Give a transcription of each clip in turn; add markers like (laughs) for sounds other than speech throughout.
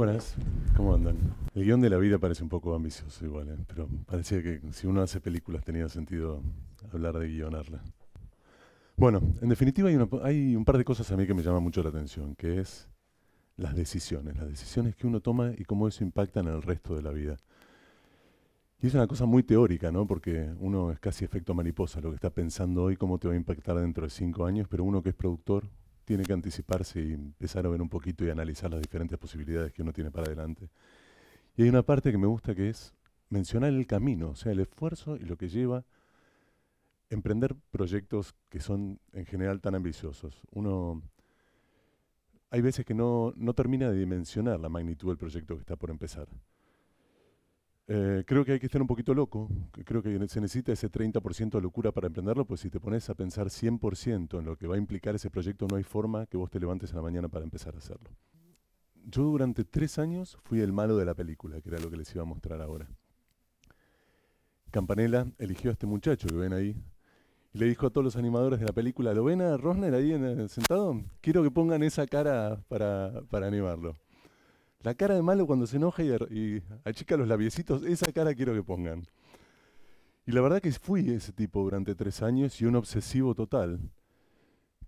Buenas, ¿cómo andan? El guión de la vida parece un poco ambicioso igual, ¿eh? pero parecía que si uno hace películas tenía sentido hablar de guionarla. Bueno, en definitiva hay, un par de cosas a mí que me llaman mucho la atención, que es las decisiones, las decisiones que uno toma y cómo eso impacta en el resto de la vida. Y es una cosa muy teórica, ¿no? Porque uno es casi efecto mariposa, lo que está pensando hoy, cómo te va a impactar dentro de cinco años, pero uno que es productor, tiene que anticiparse y empezar a ver un poquito y analizar las diferentes posibilidades que uno tiene para adelante. Y hay una parte que me gusta que es mencionar el camino, o sea, el esfuerzo y lo que lleva emprender proyectos que son en general tan ambiciosos. Uno hay veces que no, no termina de dimensionar la magnitud del proyecto que está por empezar. Eh, creo que hay que estar un poquito loco, creo que se necesita ese 30% de locura para emprenderlo, pues si te pones a pensar 100% en lo que va a implicar ese proyecto, no hay forma que vos te levantes a la mañana para empezar a hacerlo. Yo durante tres años fui el malo de la película, que era lo que les iba a mostrar ahora. Campanella eligió a este muchacho que ven ahí y le dijo a todos los animadores de la película, ¿lo ven a Rosner ahí sentado? Quiero que pongan esa cara para animarlo. La cara de malo cuando se enoja y, achica los labiecitos, esa cara quiero que pongan. Y la verdad que fui ese tipo durante tres años y un obsesivo total,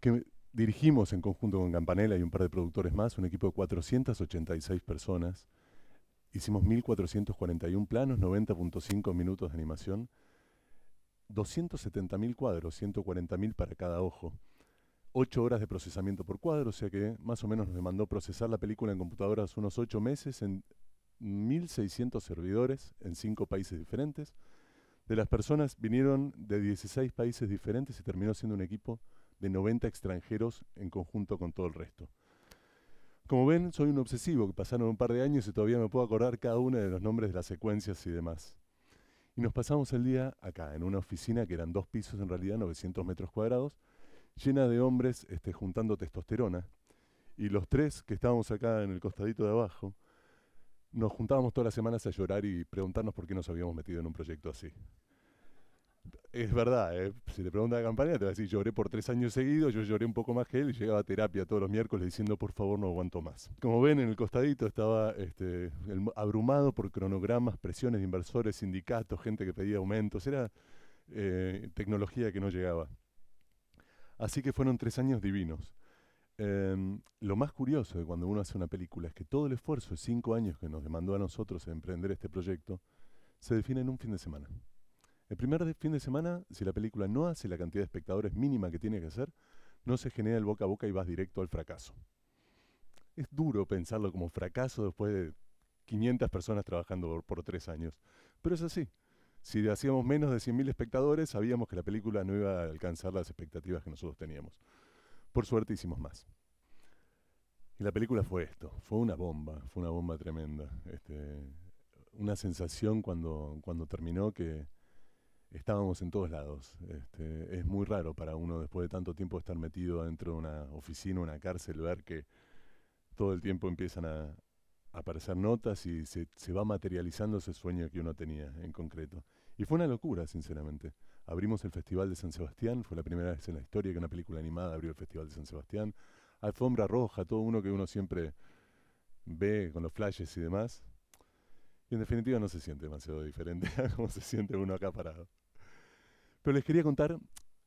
que dirigimos en conjunto con Campanella y un par de productores más, un equipo de 486 personas. Hicimos 1.441 planos, 90.5 minutos de animación, 270.000 cuadros, 140.000 para cada ojo. 8 horas de procesamiento por cuadro, o sea que más o menos nos demandó procesar la película en computadoras unos 8 meses en 1.600 servidores en 5 países diferentes. De las personas vinieron de 16 países diferentes y terminó siendo un equipo de 90 extranjeros en conjunto con todo el resto. Como ven, soy un obsesivo, que pasaron un par de años y todavía me puedo acordar cada uno de los nombres de las secuencias y demás. Y nos pasamos el día acá, en una oficina que eran dos pisos, en realidad 900 metros cuadrados, llena de hombres este, juntando testosterona. Y los tres que estábamos acá en el costadito de abajo, nos juntábamos todas las semanas a llorar y preguntarnos por qué nos habíamos metido en un proyecto así. Es verdad, ¿eh? si te pregunta la campaña, te va a decir, lloré por tres años seguidos, yo lloré un poco más que él y llegaba a terapia todos los miércoles diciendo, por favor, no aguanto más. Como ven, en el costadito estaba este, abrumado por cronogramas, presiones de inversores, sindicatos, gente que pedía aumentos, era eh, tecnología que no llegaba. Así que fueron tres años divinos. Em, lo más curioso de cuando uno hace una película es que todo el esfuerzo de cinco años que nos demandó a nosotros emprender este proyecto se define en un fin de semana. El primer fin de semana, si la película no hace la cantidad de espectadores mínima que tiene que hacer, no se genera el boca a boca y vas directo al fracaso. Es duro pensarlo como fracaso después de 500 personas trabajando por tres años, pero es así si hacíamos menos de 100.000 espectadores, sabíamos que la película no iba a alcanzar las expectativas que nosotros teníamos. Por suerte hicimos más. Y la película fue esto, fue una bomba, fue una bomba tremenda. Este, una sensación cuando, cuando terminó que estábamos en todos lados. Este, es muy raro para uno después de tanto tiempo estar metido dentro de una oficina, una cárcel, ver que todo el tiempo empiezan a, aparecer notas y se, va materializando ese sueño que uno tenía en concreto. Y fue una locura, sinceramente. Abrimos el Festival de San Sebastián, fue la primera vez en la historia que una película animada abrió el Festival de San Sebastián. Alfombra roja, todo uno que uno siempre ve con los flashes y demás. Y en definitiva no se siente demasiado diferente (laughs) a cómo se siente uno acá parado. Pero les quería contar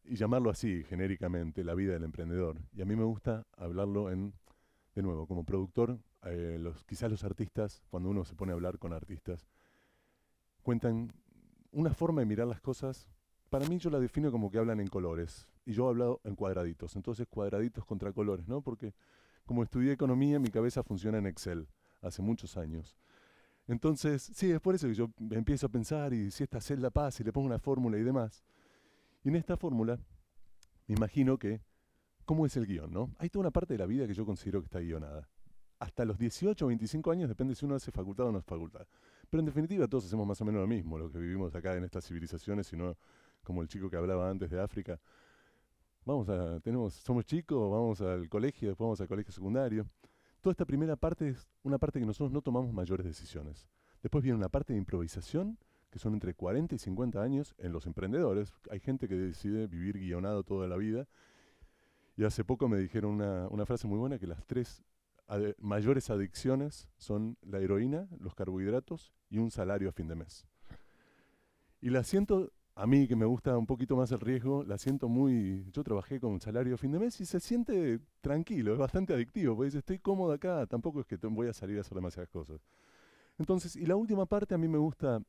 y llamarlo así genéricamente, la vida del emprendedor. Y a mí me gusta hablarlo en, de nuevo, como productor eh, quizás los artistas, cuando uno se pone a hablar con artistas, cuentan una forma de mirar las cosas. Para mí yo la defino como que hablan en colores, y yo he hablado en cuadraditos, entonces cuadraditos contra colores, ¿no? Porque como estudié economía, mi cabeza funciona en Excel hace muchos años. Entonces, sí, es por eso que yo empiezo a pensar y si esta celda pasa y le pongo una fórmula y demás. Y en esta fórmula, me imagino que, ¿cómo es el guión? ¿no? Hay toda una parte de la vida que yo considero que está guionada hasta los 18 o 25 años, depende si uno hace facultad o no es facultad. Pero en definitiva todos hacemos más o menos lo mismo, lo que vivimos acá en estas civilizaciones, sino como el chico que hablaba antes de África. Vamos a, tenemos, somos chicos, vamos al colegio, después vamos al colegio secundario. Toda esta primera parte es una parte que nosotros no tomamos mayores decisiones. Después viene una parte de improvisación, que son entre 40 y 50 años en los emprendedores. Hay gente que decide vivir guionado toda la vida. Y hace poco me dijeron una, una frase muy buena que las tres mayores adicciones son la heroína, los carbohidratos y un salario a fin de mes. Y la siento, a mí que me gusta un poquito más el riesgo, la siento muy. Yo trabajé con un salario a fin de mes y se siente tranquilo, es bastante adictivo, porque estoy cómodo acá, tampoco es que voy a salir a hacer demasiadas cosas. Entonces, y la última parte a mí me gusta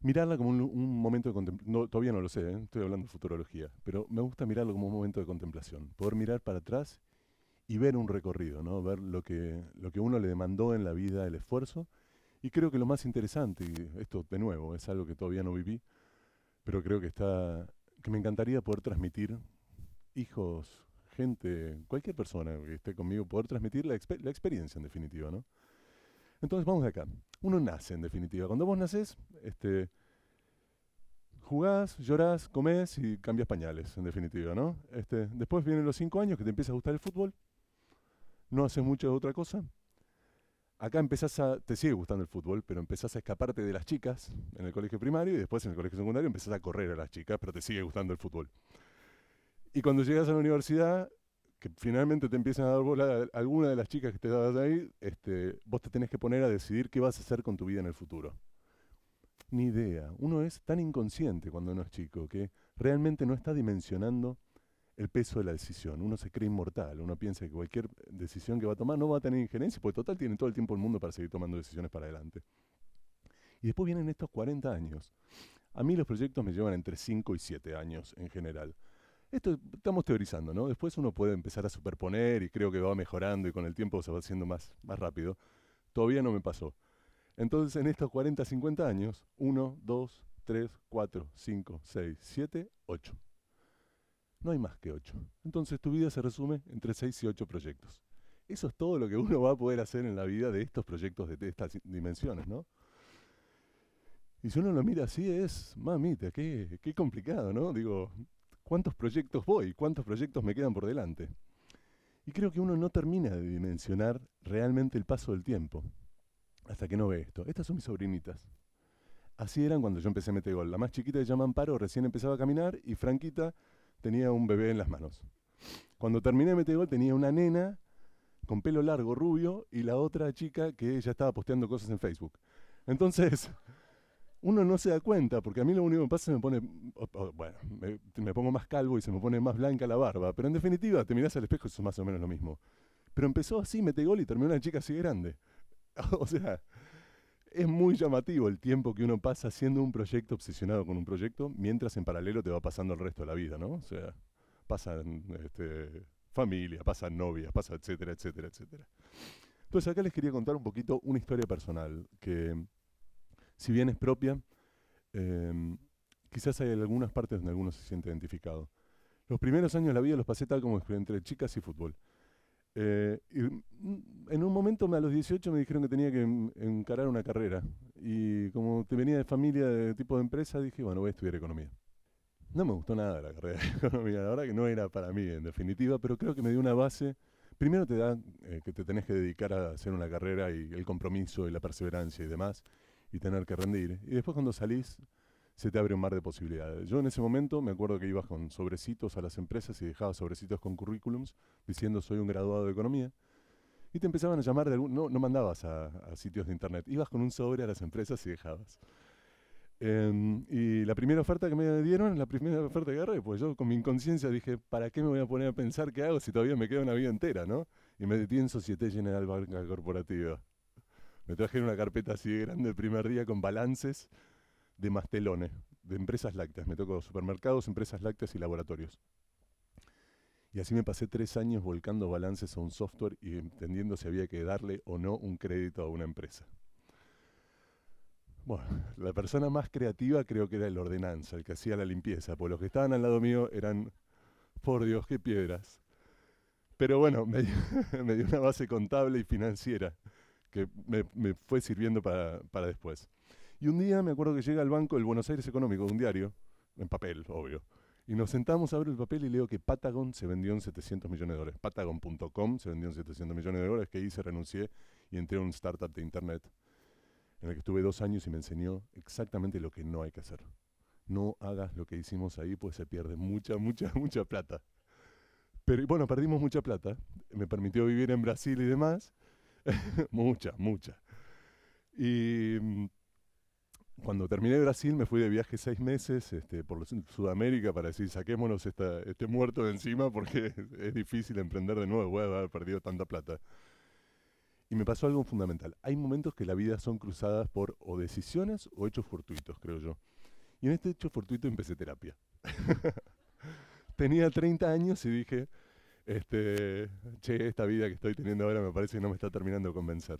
mirarla como un, momento de contemplación. todavía no lo sé, ¿eh? estoy hablando de futurología, pero me gusta mirarlo como un momento de contemplación. Poder mirar para atrás y ver un recorrido, ¿no? ver lo que, lo que uno le demandó en la vida, el esfuerzo. Y creo que lo más interesante, y esto de nuevo es algo que todavía no viví, pero creo que está que me encantaría poder transmitir hijos, gente, cualquier persona que esté conmigo, poder transmitir la, experiencia en definitiva, ¿no? Entonces vamos de acá. Uno nace en definitiva. Cuando vos naces este, jugás, llorás, comés y cambias pañales, en definitiva, ¿no? Este, después vienen los cinco años que te empieza a gustar el fútbol, no haces de otra cosa. Acá empezás a, te sigue gustando el fútbol, pero empezás a escaparte de las chicas en el colegio primario y después en el colegio secundario empezás a correr a las chicas, pero te sigue gustando el fútbol. Y cuando llegas a la universidad, que finalmente te empiezan a dar bola alguna de las chicas que te dabas ahí, este, vos te tenés que poner a decidir qué vas a hacer con tu vida en el futuro. Ni idea. Uno es tan inconsciente cuando uno es chico que realmente no está dimensionando el peso de la decisión. Uno se cree inmortal, uno piensa que cualquier eh, decisión que va a tomar no va a tener injerencia, porque total tiene todo el tiempo el mundo para seguir tomando decisiones para adelante. Y después vienen estos 40 años. A mí los proyectos me llevan entre 5 y 7 años en general. Esto estamos teorizando, ¿no? Después uno puede empezar a superponer y creo que va mejorando y con el tiempo se va haciendo más, más rápido. Todavía no me pasó. Entonces en estos 40, 50 años, 1, 2, 3, 4, 5, 6, 7, 8 no hay más que ocho. Entonces tu vida se resume entre seis y ocho proyectos. Eso es todo lo que uno va a poder hacer en la vida de estos proyectos de, estas dimensiones, ¿no? Y si uno lo mira así es, mamita, qué, qué complicado, ¿no? Digo, ¿cuántos proyectos voy? ¿Cuántos proyectos me quedan por delante? Y creo que uno no termina de dimensionar realmente el paso del tiempo hasta que no ve esto. Estas son mis sobrinitas. Así eran cuando yo empecé a meter gol. La más chiquita se llama Amparo, recién empezaba a caminar y Franquita tenía un bebé en las manos. Cuando terminé de gol tenía una nena con pelo largo, rubio, y la otra chica que ya estaba posteando cosas en Facebook. Entonces, (laughs) uno no se da cuenta, porque a mí lo único que me pasa es que me pone, bueno, me, pongo más calvo y se me pone más blanca la barba, pero en definitiva te mirás al espejo y es más o menos lo mismo. Pero empezó así, mete gol y terminó una chica así grande. (laughs) o sea, es muy llamativo el tiempo que uno pasa haciendo un proyecto, obsesionado con un proyecto, mientras en paralelo te va pasando el resto de la vida, ¿no? O sea, pasan este, familias, pasan novias, pasa etcétera, etcétera, etcétera. Entonces acá les quería contar un poquito una historia personal que, si bien es propia, em, quizás hay algunas partes donde alguno se siente identificado. Los primeros años de la vida los pasé tal como entre chicas y fútbol. Eh, y mm, en un momento a los 18 me dijeron que tenía que encarar una carrera. Y como te venía de familia de tipo de empresa, dije, bueno, voy a estudiar economía. No me gustó nada la carrera de (laughs) economía, la verdad que no era para mí en definitiva, pero creo que me dio una base. Primero te da eh, que te tenés que dedicar a hacer una carrera y el compromiso y la perseverancia y demás, y tener que rendir. Y después cuando salís, se te abre un mar de posibilidades. Yo en ese momento me acuerdo que ibas con sobrecitos a las empresas y dejabas sobrecitos con currículums diciendo soy un graduado de economía. Y te empezaban a llamar de algún... No, no mandabas a, sitios de internet. Ibas con un sobre a las empresas y dejabas. Em, y la primera oferta que me dieron, la primera oferta que agarré, pues yo con mi inconsciencia dije, ¿para qué me voy a poner a pensar qué hago si todavía me queda una vida entera, no? Y me metí en Societe General Banca Corporativa. Me trajeron una carpeta así grande el primer día con balances de Mastelones, de empresas lácteas. Me tocó supermercados, empresas lácteas y laboratorios. Y así me pasé tres años volcando balances a un software y entendiendo si había que darle o no un crédito a una empresa. Bueno, la persona más creativa creo que era el ordenanza, el que hacía la limpieza, porque los que estaban al lado mío eran, por Dios, qué piedras. Pero bueno, me, dio (laughs) una base contable y financiera que me, fue sirviendo para después. Y un día me acuerdo que llega al banco el Buenos Aires Económico, un diario, en papel, obvio. Y nos sentamos, a abrir el papel y leo que Patagon se vendió en 700 millones de dólares. Patagon.com se vendió en 700 millones de dólares, que hice, renuncié y entré a un startup de internet en el que estuve dos años y me enseñó exactamente lo que no hay que hacer. No hagas lo que hicimos ahí, pues se pierde mucha, mucha, (laughs) mucha plata. Pero bueno, perdimos mucha plata. Me permitió vivir en Brasil y demás. (laughs) mucha, mucha. Y mm, cuando terminé Brasil me fui de viaje seis meses este, por Sudamérica para decir, saquémonos este muerto de encima porque (laughs) es difícil emprender de nuevo, voy eh, a haber perdido tanta plata. Y me pasó algo fundamental. Hay momentos que la vida son cruzadas por o decisiones o hechos fortuitos, creo yo. Y en este hecho fortuito empecé terapia. (laughs) Tenía 30 años y dije, este, che, esta vida que estoy teniendo ahora me parece que no me está terminando de convencer.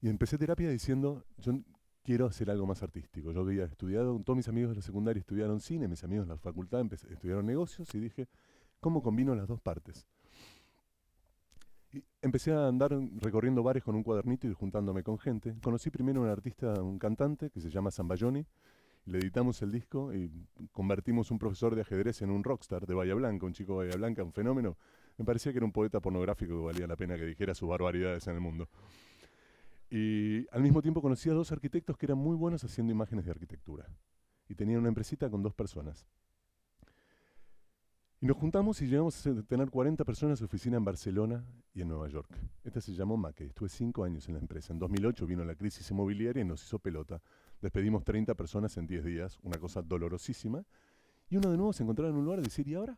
Y empecé terapia diciendo, yo quiero hacer algo más artístico. Yo había estudiado, todos mis amigos de la secundaria estudiaron cine, mis amigos de la facultad estudiaron negocios y dije, ¿cómo combino las dos partes? Y empecé a andar recorriendo bares con un cuadernito y juntándome con gente. Conocí primero a un artista, un cantante que se llama Zambayoni. Le editamos el disco y convertimos un profesor de ajedrez en un rockstar de Bahía Blanca, un chico de Bahía Blanca, un fenómeno. Me parecía que era un poeta pornográfico que valía la pena que dijera sus barbaridades en el mundo. Y al mismo tiempo conocí a dos arquitectos que eran muy buenos haciendo imágenes de arquitectura. Y tenían una empresita con dos personas. Y nos juntamos y llegamos a tener 40 personas en oficina en Barcelona y en Nueva York. Esta se llamó MACE. Estuve cinco años en la empresa. En 2008 vino la crisis inmobiliaria y nos hizo pelota. Despedimos 30 personas en 10 días, una cosa dolorosísima. Y uno de nuevo se encontraba en un lugar y decir, ¿y ahora?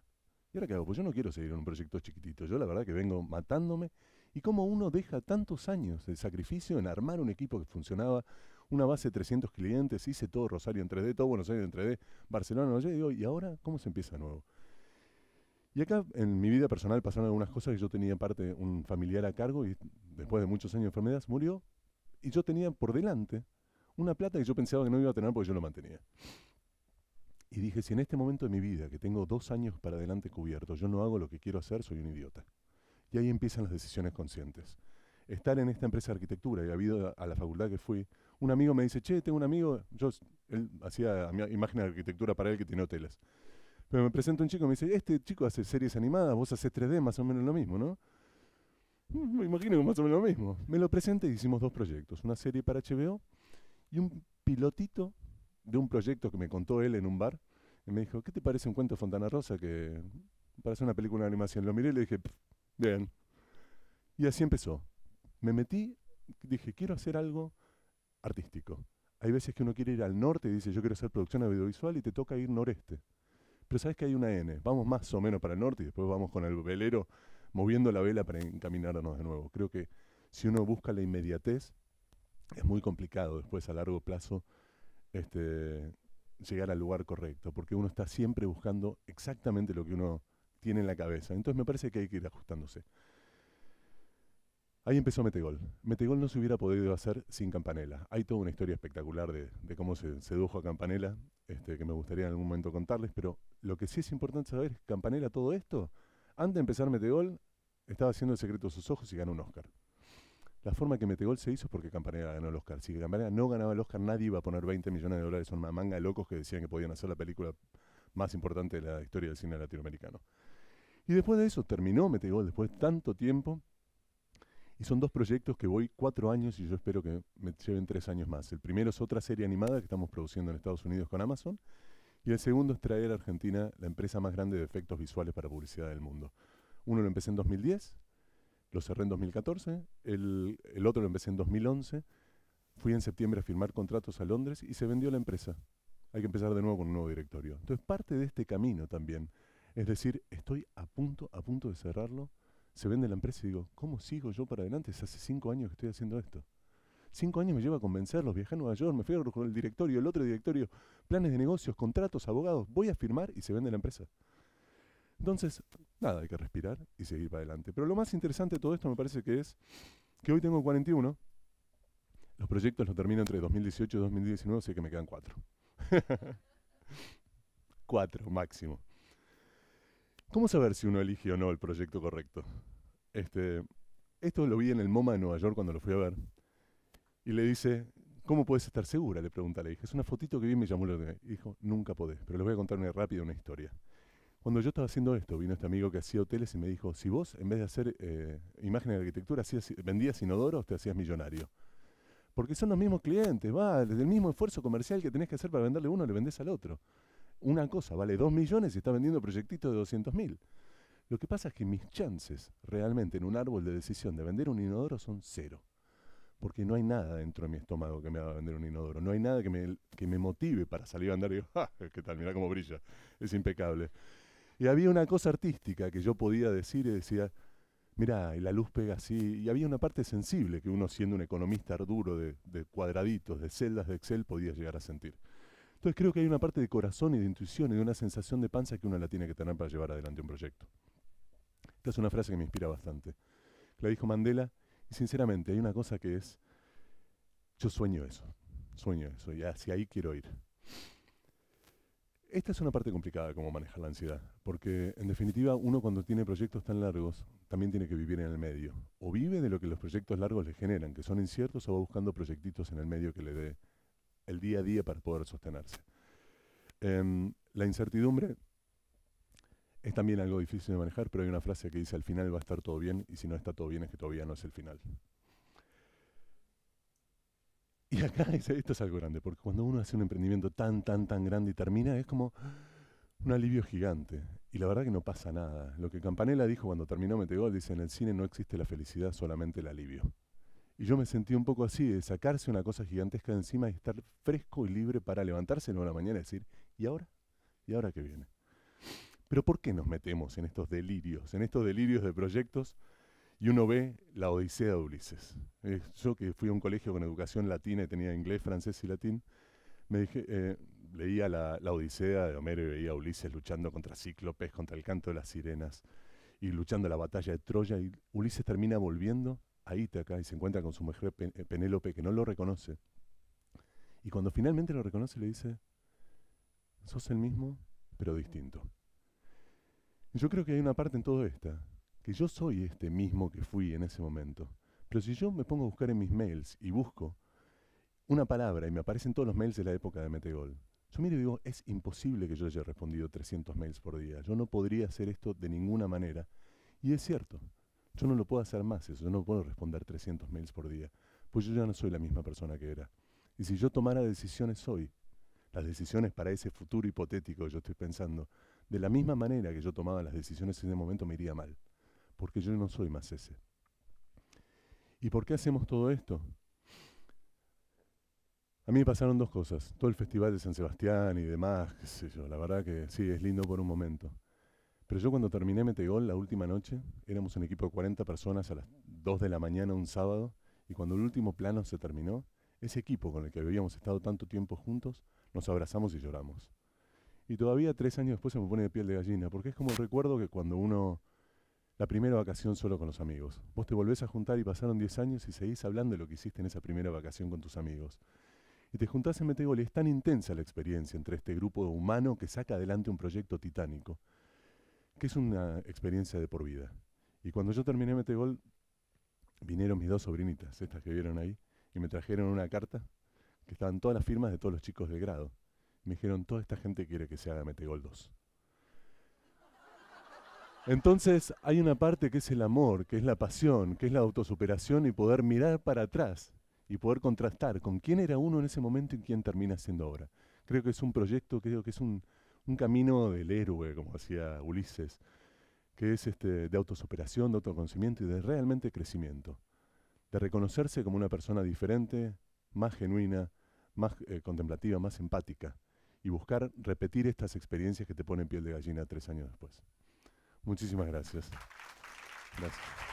¿Y ahora qué hago? Pues yo no quiero seguir en un proyecto chiquitito. Yo la verdad que vengo matándome y cómo uno deja tantos años de sacrificio en armar un equipo que funcionaba, una base de 300 clientes, hice todo Rosario en 3D, todo Buenos Aires en 3D, Barcelona, y digo, ¿y ahora cómo se empieza nuevo? Y acá en mi vida personal pasaron algunas cosas que yo tenía parte un familiar a cargo y después de muchos años de enfermedades murió y yo tenía por delante una plata que yo pensaba que no iba a tener porque yo lo mantenía. Y dije, si en este momento de mi vida, que tengo dos años para adelante cubierto, yo no hago lo que quiero hacer, soy un idiota. Y ahí empiezan las decisiones conscientes. Estar en esta empresa de arquitectura, y ha habido a la facultad que fui, un amigo me dice, che, tengo un amigo, yo, él hacía imagen de arquitectura para él que tiene hoteles. Pero me presenta un chico y me dice, este chico hace series animadas, vos haces 3D, más o menos lo mismo, ¿no? Mm, me imagino que más o menos lo mismo. Me lo presenta y hicimos dos proyectos, una serie para HBO y un pilotito de un proyecto que me contó él en un bar. Y me dijo, ¿qué te parece un cuento de Fontana Rosa que parece una película de animación? Lo miré y le dije, Bien. Y así empezó. Me metí, dije, quiero hacer algo artístico. Hay veces que uno quiere ir al norte y dice, yo quiero hacer producción audiovisual y te toca ir noreste. Pero sabes que hay una N, vamos más o menos para el norte y después vamos con el velero moviendo la vela para encaminarnos de nuevo. Creo que si uno busca la inmediatez, es muy complicado después a largo plazo este, llegar al lugar correcto, porque uno está siempre buscando exactamente lo que uno tiene en la cabeza. Entonces me parece que hay que ir ajustándose. Ahí empezó Metegol. Metegol no se hubiera podido hacer sin Campanella. Hay toda una historia espectacular de, cómo se sedujo a Campanella, este, que me gustaría en algún momento contarles, pero lo que sí es importante saber es que Campanella, todo esto, antes de empezar Metegol, estaba haciendo El secreto de sus ojos y ganó un Oscar. La forma que Metegol se hizo es porque Campanella ganó el Oscar. Si Campanella no ganaba el Oscar, nadie iba a poner 20 millones de dólares en una manga de locos que decían que podían hacer la película más importante de la historia del cine latinoamericano. Y después de eso terminó me Metegol, después de tanto tiempo. Y son dos proyectos que voy cuatro años y yo espero que me lleven tres años más. El primero es otra serie animada que estamos produciendo en Estados Unidos con Amazon. Y el segundo es traer a Argentina la empresa más grande de efectos visuales para publicidad del mundo. Uno lo empecé en 2010, lo cerré en 2014, el, el otro lo empecé en 2011. Fui en septiembre a firmar contratos a Londres y se vendió la empresa. Hay que empezar de nuevo con un nuevo directorio. Entonces, parte de este camino también es decir, estoy a punto, a punto de cerrarlo, se vende la empresa y digo, ¿cómo sigo yo para adelante? hace cinco años que estoy haciendo esto. Cinco años me lleva a convencerlos, viajé a Nueva York, me fui con el directorio, el otro directorio, planes de negocios, contratos, abogados, voy a firmar y se vende la empresa. Entonces, nada, hay que respirar y seguir para adelante. Pero lo más interesante de todo esto me parece que es que hoy tengo 41, los proyectos los termino entre 2018 y 2019, así que me quedan cuatro. (laughs) cuatro máximo. ¿Cómo saber si uno elige o no el proyecto correcto? Este, esto lo vi en el MoMA de Nueva York cuando lo fui a ver. Y le dice, ¿cómo puedes estar segura? Le pregunta, le dije, es una fotito que vi y me llamó la atención. dijo, nunca podés, pero les voy a contar una rápido una historia. Cuando yo estaba haciendo esto, vino este amigo que hacía hoteles y me dijo, si vos en vez de hacer eh, imágenes de arquitectura hacías, vendías inodoros, te hacías millonario. Porque son los mismos clientes, va, desde el mismo esfuerzo comercial que tenés que hacer para venderle uno, le vendés al otro una cosa vale 2 millones y está vendiendo proyectitos de 200 mil. Lo que pasa es que mis chances realmente en un árbol de decisión de vender un inodoro son cero. Porque no hay nada dentro de mi estómago que me haga vender un inodoro. No hay nada que me, motive para salir a andar y digo, ¡ah! ¿Qué tal? Mirá cómo brilla. Es impecable. Y había una cosa artística que yo podía decir y decía, mirá, la luz pega así. Y había una parte sensible que uno siendo un economista arduro de cuadraditos, de celdas de Excel, podía llegar a sentir. Entonces creo que hay una parte de corazón y de intuición y de una sensación de panza que uno la tiene que tener para llevar adelante un proyecto. Esta es una frase que me inspira bastante. La dijo Mandela y sinceramente hay una cosa que es, yo sueño eso, sueño eso y hacia ahí quiero ir. Esta es una parte complicada como cómo manejar la ansiedad, porque en definitiva uno cuando tiene proyectos tan largos también tiene que vivir en el medio. O vive de lo que los proyectos largos le generan, que son inciertos, o va buscando proyectitos en el medio que le dé el día a día para poder sostenerse. Em, la incertidumbre es también algo difícil de manejar, pero hay una frase que dice, al final va a estar todo bien, y si no está todo bien es que todavía no es el final. Y acá (laughs) esto es algo grande, porque cuando uno hace un emprendimiento tan, tan, tan grande y termina, es como un alivio gigante. Y la verdad que no pasa nada. Lo que Campanella dijo cuando terminó Metegol, dice, en el cine no existe la felicidad, solamente el alivio. Y yo me sentí un poco así, de sacarse una cosa gigantesca de encima y estar fresco y libre para levantarse en una mañana y decir, ¿y ahora? ¿Y ahora qué viene? Pero ¿por qué nos metemos en estos delirios, en estos delirios de proyectos? Y uno ve la Odisea de Ulises. Eh, yo que fui a un colegio con educación latina y tenía inglés, francés y latín, me dije, eh, leía la, la, Odisea de Homero y veía a Ulises luchando contra cíclopes, contra el canto de las sirenas y luchando la batalla de Troya. Y Ulises termina volviendo a acá y se encuentra con su mujer eh, Penélope que no lo reconoce. Y cuando finalmente lo reconoce le dice, sos el mismo, pero distinto. yo creo que hay una parte en todo esto, que yo soy este mismo que fui en ese momento. Pero si yo me pongo a buscar en mis mails y busco una palabra y me aparecen todos los mails de la época de Metegol, yo miro y digo, es imposible que yo haya respondido 300 mails por día. Yo no podría hacer esto de ninguna manera. Y es cierto. Yo no lo puedo hacer más eso, yo no puedo responder 300 mails por día, pues yo ya no soy la misma persona que era. Y si yo tomara decisiones hoy, las decisiones para ese futuro hipotético que yo estoy pensando, de la misma manera que yo tomaba las decisiones en ese momento me iría mal, porque yo no soy más ese. ¿Y por qué hacemos todo esto? A mí me pasaron dos cosas, todo el festival de San Sebastián y demás, la verdad que sí, es lindo por un momento. Pero yo cuando terminé Metegol la última noche, éramos un equipo de 40 personas a las 2 de la mañana un sábado, y cuando el último plano se terminó, ese equipo con el que habíamos estado tanto tiempo juntos, nos abrazamos y lloramos. Y todavía tres años después se me pone de piel de gallina, porque es como el recuerdo que cuando uno, la primera vacación solo con los amigos, vos te volvés a juntar y pasaron 10 años y seguís hablando de lo que hiciste en esa primera vacación con tus amigos. Y te juntás en Metegol y es tan intensa la experiencia entre este grupo humano que saca adelante un proyecto titánico que es una experiencia de por vida. Y cuando yo terminé Metegol, vinieron mis dos sobrinitas, estas que vieron ahí, y me trajeron una carta que estaban todas las firmas de todos los chicos del grado. Me dijeron, toda esta gente quiere que se haga Metegol 2. Entonces hay una parte que es el amor, que es la pasión, que es la autosuperación y poder mirar para atrás y poder contrastar con quién era uno en ese momento y quién termina siendo ahora. Creo que es un proyecto, creo que es un, un camino del héroe, como decía Ulises, que es este, de autosuperación, de autoconocimiento y de realmente crecimiento, de reconocerse como una persona diferente, más genuina, más eh, contemplativa, más empática, y buscar repetir estas experiencias que te ponen piel de gallina tres años después. Muchísimas gracias. Gracias.